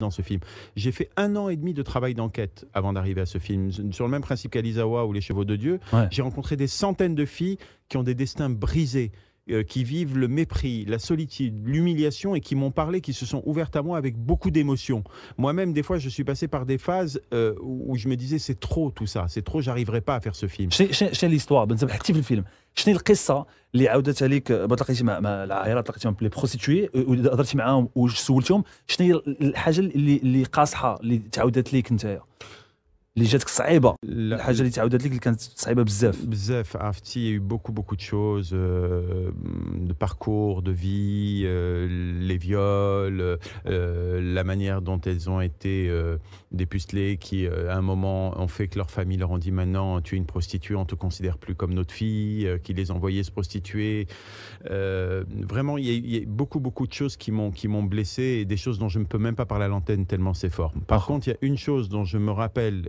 dans ce film. J'ai fait un an et demi de travail d'enquête avant d'arriver à ce film. Sur le même principe qu'Alizawa ou Les Chevaux de Dieu, j'ai rencontré des centaines de filles qui ont des destins brisés. Euh, qui vivent le mépris, la solitude, l'humiliation et qui m'ont parlé, qui se sont ouvertes à moi avec beaucoup d'émotions. Moi-même, des fois, je suis passé par des phases euh, où je me disais c'est trop tout ça, c'est trop, j'arriverai pas à faire ce film. Ben, c'est l'histoire, le film. شنو القصه اللي عاودت عليك تلاقيتي مع, مع العائله تلاقيتي مع لي بروستيتوي وهضرتي معاهم وسولتهم شنو هي الحاجه اللي اللي قاصحه اللي تعاودت ليك les qui il y a eu beaucoup beaucoup de choses euh, de parcours de vie euh, les viols euh, la manière dont elles ont été dépustelées qui à un moment ont fait que leur famille leur ont dit maintenant tu es une prostituée on te considère plus comme notre fille qui les envoyait se prostituer vraiment il y, a, beaucoup beaucoup de choses qui m'ont qui m'ont blessé et des choses dont je ne peux même pas parler à l'antenne tellement c'est fort par contre il y a une chose dont je me rappelle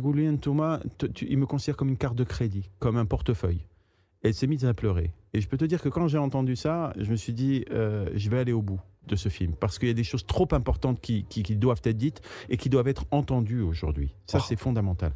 Goulien Thomas, il me considère comme une carte de crédit, comme un portefeuille. elle s'est mise à pleurer. Et je peux te dire que quand j'ai entendu ça, je me suis dit, euh, je vais aller au bout de ce film, parce qu'il y a des choses trop importantes qui, doivent être dites et qui doivent être entendues aujourd'hui. Ça, oh. c'est fondamental.